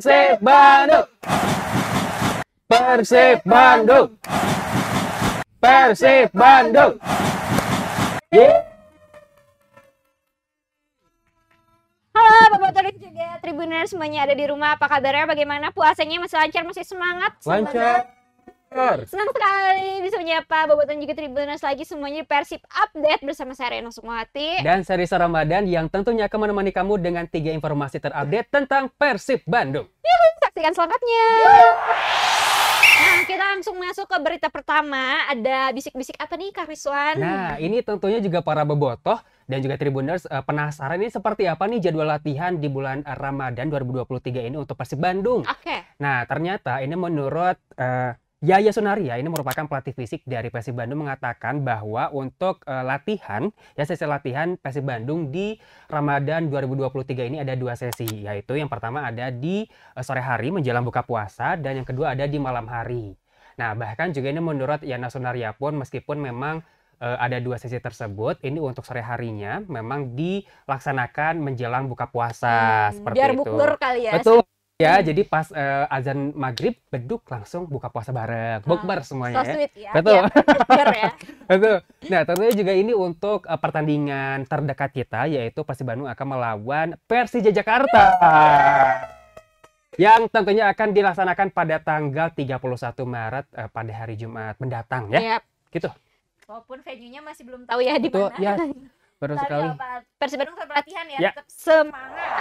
Persib Bandung. Persib Bandung. Persib Bandung. Halo Bapak Torik juga Tribuners semuanya ada di rumah apa kabarnya bagaimana puasanya masih lancar masih semangat lancar Senang sekali bisa menyapa Bobot dan juga Tribunas lagi semuanya di Persib Update bersama saya Reno Sukmawati dan seri Ramadan yang tentunya akan menemani kamu dengan tiga informasi terupdate tentang Persib Bandung. Yuhu, saksikan selengkapnya. Nah, kita langsung masuk ke berita pertama. Ada bisik-bisik apa nih, Kak Rizwan? Nah, ini tentunya juga para bobotoh dan juga Tribuners uh, penasaran ini seperti apa nih jadwal latihan di bulan Ramadan 2023 ini untuk Persib Bandung. Oke. Okay. Nah, ternyata ini menurut uh, Yaya Sunaria ini merupakan pelatih fisik dari Persib Bandung mengatakan bahwa untuk e, latihan ya sesi latihan Persib Bandung di Ramadan 2023 ini ada dua sesi yaitu yang pertama ada di e, sore hari menjelang buka puasa dan yang kedua ada di malam hari. Nah, bahkan juga ini menurut Yana Sunaria pun meskipun memang e, ada dua sesi tersebut ini untuk sore harinya memang dilaksanakan menjelang buka puasa hmm, seperti biar itu. Biar bukber kali ya. Betul. Ya, hmm. jadi pas uh, azan maghrib, beduk langsung buka puasa bareng. Ah, bukber semuanya. So ya. sweet ya. Betul. Iya, ya, ya. Betul. Nah, tentunya juga ini untuk uh, pertandingan terdekat kita, yaitu Persib Bandung akan melawan Persija Jakarta. yang tentunya akan dilaksanakan pada tanggal 31 Maret uh, pada hari Jumat mendatang ya. Yep. Gitu. Walaupun venue-nya masih belum tahu ya di mana. Ya, baru sekali. Persib Bandung latihan ya, ya. tetap semangat.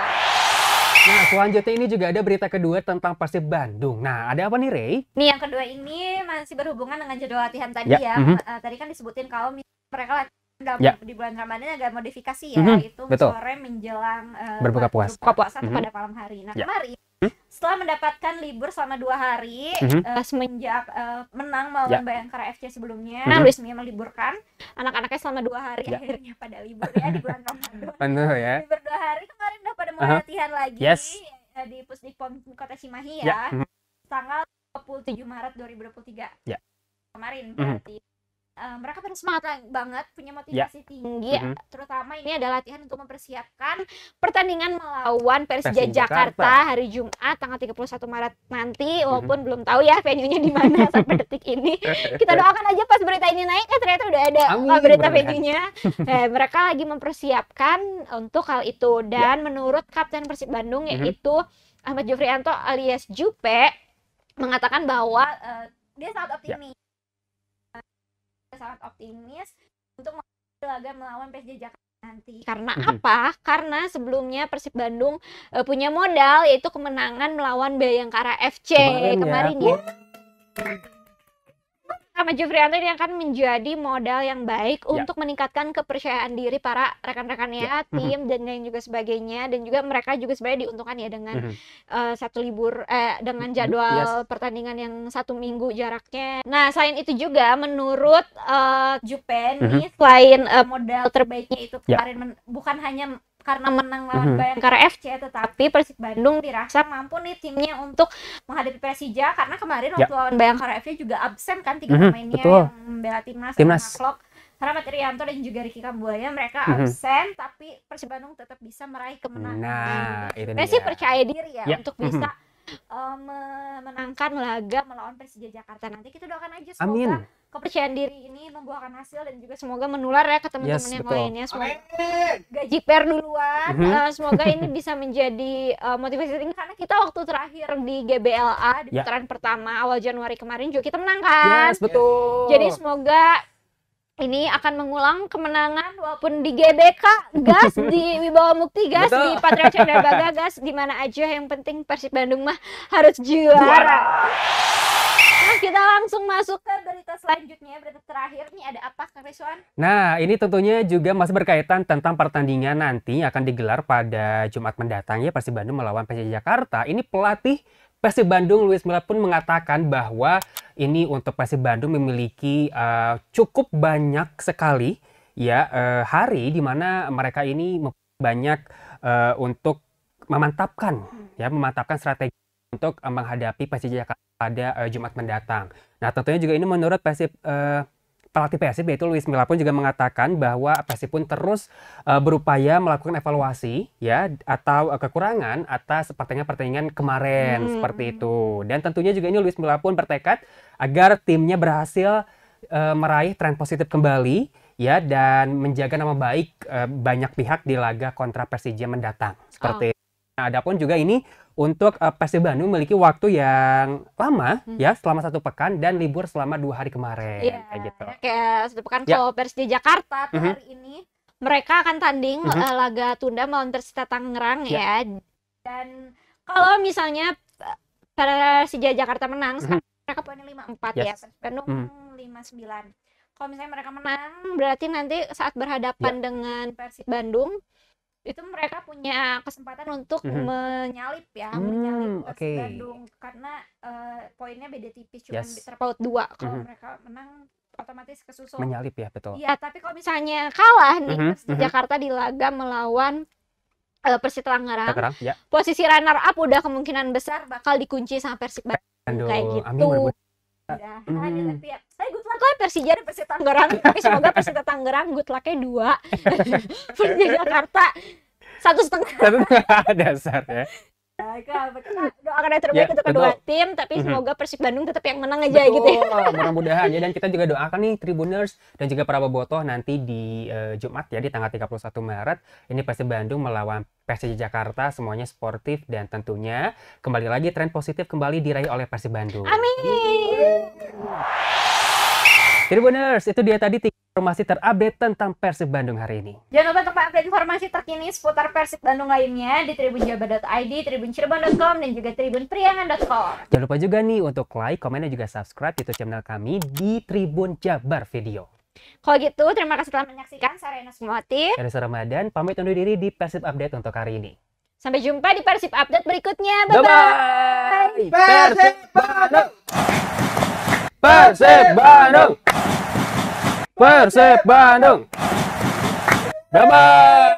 Nah, selanjutnya ini juga ada berita kedua tentang Persib Bandung. Nah, ada apa nih, Rey? Nih, yang kedua ini masih berhubungan dengan jadwal latihan tadi ya. ya. Mm -hmm. uh, tadi kan disebutin kalau mereka dalam ya. di bulan Ramadan agak modifikasi ya, mm -hmm. itu Betul. sore menjelang uh, berbuka puasa, berbuka puasa mm -hmm. pada malam hari. Nah, ya. kemarin hmm? setelah mendapatkan libur selama dua hari mm -hmm. uh, semenjak uh, menang melawan ya. Bayangkara FC sebelumnya, mm -hmm. resmi meliburkan anak-anaknya selama dua hari ya. akhirnya pada libur ya di bulan Ramadan. Benar ya latihan lagi yes. Eh, di Pusdikpom Kota Cimahi ya. Yeah. Mm -hmm. Tanggal 27 Maret 2023. Yeah. Kemarin mhm. berarti. Mm -hmm uh, mereka semangat banget punya motivasi ya. tinggi mm -hmm. terutama ini ada latihan untuk mempersiapkan pertandingan melawan Persija, Jakarta. Jakarta hari Jumat tanggal 31 Maret nanti mm-hmm. walaupun mm -hmm. belum tahu ya venue-nya di mana sampai detik ini kita doakan aja pas berita ini naik ya ternyata udah ada Amin, oh, berita venue-nya eh, mereka lagi mempersiapkan untuk hal itu dan ya. menurut Kapten Persib Bandung mm -hmm. yaitu Ahmad Jufrianto alias Jupe mengatakan bahwa uh, dia sangat ya. optimis Ya sangat optimis untuk laga melawan PSJ Jakarta nanti. Karena mm -hmm. apa? Karena sebelumnya Persib Bandung uh, punya modal yaitu kemenangan melawan Bayangkara FC kemarin, kemarin ya. ya sama Jufrianto yang akan menjadi modal yang baik ya. untuk meningkatkan kepercayaan diri para rekan-rekannya, ya. tim mm-hmm. dan lain juga sebagainya dan juga mereka juga sebenarnya diuntungkan ya dengan mm-hmm. uh, satu libur eh dengan mhm. jadwal yes. pertandingan yang satu minggu jaraknya. Nah, selain itu juga menurut uh, Jupen mm-hmm. ini selain uh, modal terbaiknya itu ya. kemarin ya. bukan hanya karena hmm. menang lawan hmm. Bayangkara FC tetapi Persib Bandung dirasa mampu nih timnya untuk menghadapi Persija karena kemarin ya. waktu ya. lawan Bayangkara FC juga absen kan tiga hmm, pemainnya -hmm. yang membela timnas, timnas. Klok Rahmat Rianto dan juga Ricky Kambuaya mereka absen mm-hmm. tapi Persib Bandung tetap bisa meraih kemenangan. Nah, itu dia. percaya diri ya yep. Ya. untuk bisa mm-hmm. um, menangkan laga melawan Persija Jakarta. Nanti kita doakan aja semoga Amin kepercayaan diri ini membuahkan hasil dan juga semoga menular ya ke teman-teman yes, yang betul. lainnya. Semoga gaji per duluan. Mm -hmm. uh, semoga ini bisa menjadi uh, motivasi tinggi karena kita waktu terakhir di GBLA di yeah. putaran pertama awal Januari kemarin juga kita menang kan. Yes, betul. Jadi semoga ini akan mengulang kemenangan walaupun di GBK gas di Wibawa Mukti gas Betul. di Patria Cendrabaga gas di mana aja yang penting Persib Bandung mah harus juara. juara langsung masuk ke berita selanjutnya, berita terakhir nih ada apa Kang Rizwan? Nah, ini tentunya juga masih berkaitan tentang pertandingan nanti akan digelar pada Jumat mendatang ya Persib Bandung melawan PSJ Jakarta. Ini pelatih Persib Bandung Luis Milla pun mengatakan bahwa ini untuk Persib Bandung memiliki uh, cukup banyak sekali ya uh, hari di mana mereka ini banyak uh, untuk memantapkan ya memantapkan strategi untuk menghadapi Persija Jakarta pada uh, Jumat mendatang. Nah, tentunya juga ini menurut Persib uh, pelatih Persib yaitu Luis Milla pun juga mengatakan bahwa Persib pun terus uh, berupaya melakukan evaluasi ya atau uh, kekurangan atas pertandingan-pertandingan kemarin hmm. seperti itu. Dan tentunya juga ini Luis Milla pun bertekad agar timnya berhasil uh, meraih tren positif kembali ya dan menjaga nama baik uh, banyak pihak di laga kontra Persija mendatang. Seperti oh. Nah, adapun juga ini untuk uh, Persib Bandung memiliki waktu yang lama hmm. ya selama satu pekan dan libur selama dua hari kemarin yeah. kayak gitu. Kayak satu pekan yeah. kalau Persija Jakarta mm -hmm. hari ini mereka akan tanding mm -hmm. laga tunda melawan Persita Tangerang yeah. ya. Dan kalau misalnya eh, Persija Jakarta menang, mm -hmm. mereka poinnya lima empat ya, yes. ya, Persib Bandung mm-hmm. lima mm. sembilan. Kalau misalnya mereka menang, berarti nanti saat berhadapan yeah. dengan Persib Bandung itu mereka punya kesempatan untuk mm -hmm. menyalip ya mm, menyalip okay. Bandung karena uh, poinnya beda tipis cuma yes. terpaut dua kalau mm -hmm. mereka menang otomatis kesusul menyalip ya betul Ya tapi kalau misalnya kalah nih mm -hmm. di mm -hmm. Jakarta di laga melawan uh, eh, Persita Tangerang, ya. posisi runner up udah kemungkinan besar bakal dikunci sama Persib Bandung kayak gitu. Amin, mudah-mudahan. Mhm. Mm. ya, tapi good luck Persija dan Persita Tangerang. Tapi semoga Persita Tangerang good dua. Persija Jakarta satu setengah. Satu setengah dasar ya. Nah, kita doakan yang terbaik ya, untuk kedua betul. tim, tapi semoga Persib Bandung tetap yang menang aja betul. gitu. Ya. Mudah-mudahan ya dan kita juga doakan nih Tribuners dan juga para bobotoh nanti di uh, Jumat ya di tanggal 31 Maret ini Persib Bandung melawan Persija Jakarta semuanya sportif dan tentunya kembali lagi tren positif kembali diraih oleh Persib Bandung. Amin. Amin. Tribuners, itu dia tadi tiga informasi terupdate tentang Persib Bandung hari ini. Jangan lupa untuk update informasi terkini seputar Persib Bandung lainnya di tribunjabar.id, tribuncirebon.com, dan juga tribunpriangan.com. Jangan lupa juga nih untuk like, komen, dan juga subscribe YouTube channel kami di Tribun Jabar Video. Kalau gitu, terima kasih telah menyaksikan. Saya Motif. Dari Saya Ramadan, pamit undur diri di Persib Update untuk hari ini. Sampai jumpa di Persib Update berikutnya. Bye-bye. Persib Bandung! Persib Bandung! Persib Bandung. Damai.